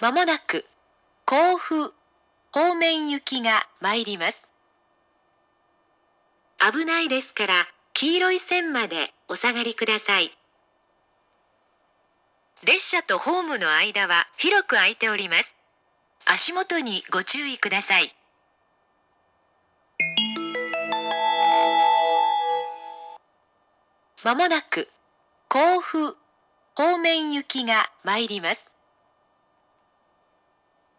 まもなく甲府方面行きが参ります。危ないですから黄色い線までお下がりください。列車とホームの間は広く空いております。足元にご注意ください。まもなく甲府方面行きが参ります。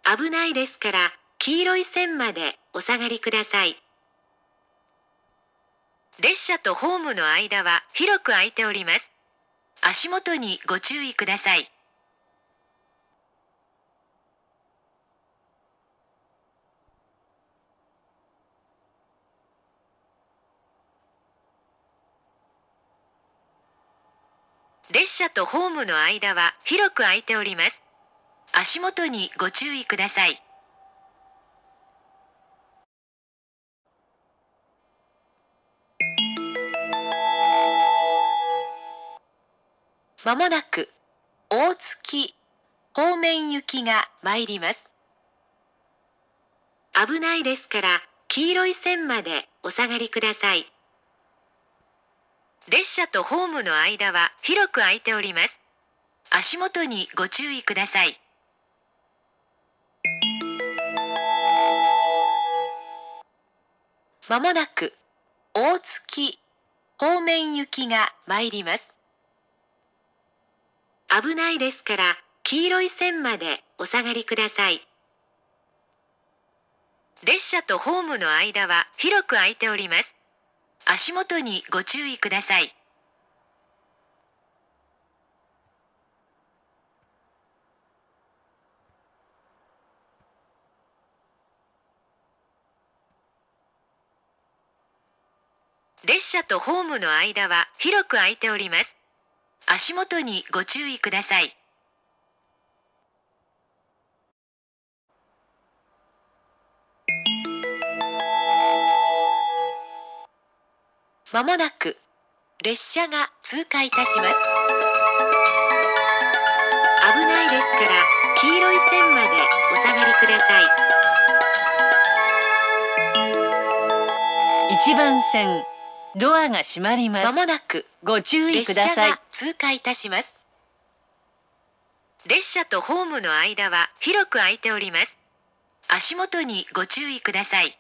危ないですから、黄色い線までお下がりください。列車とホームの間は広く空いております。足元にご注意ください。列車とホームの間は広く空いております。足元にご注意ください。まもなく大月方面行きが参ります。危ないですから黄色い線までお下がりください。列車とホームの間は広く空いております。足元にご注意ください。まもなく、大月方面行きが参ります。危ないですから、黄色い線までお下がりください。列車とホームの間は広く空いております。足元にご注意ください。列車とホームの間は広く空いております足元にご注意くださいまもなく列車が通過いたします危ないですから黄色い線までお下がりください1番線ドアが閉まります。まもなく、ご注意ください。通過いたします。列車とホームの間は広く空いております。足元にご注意ください。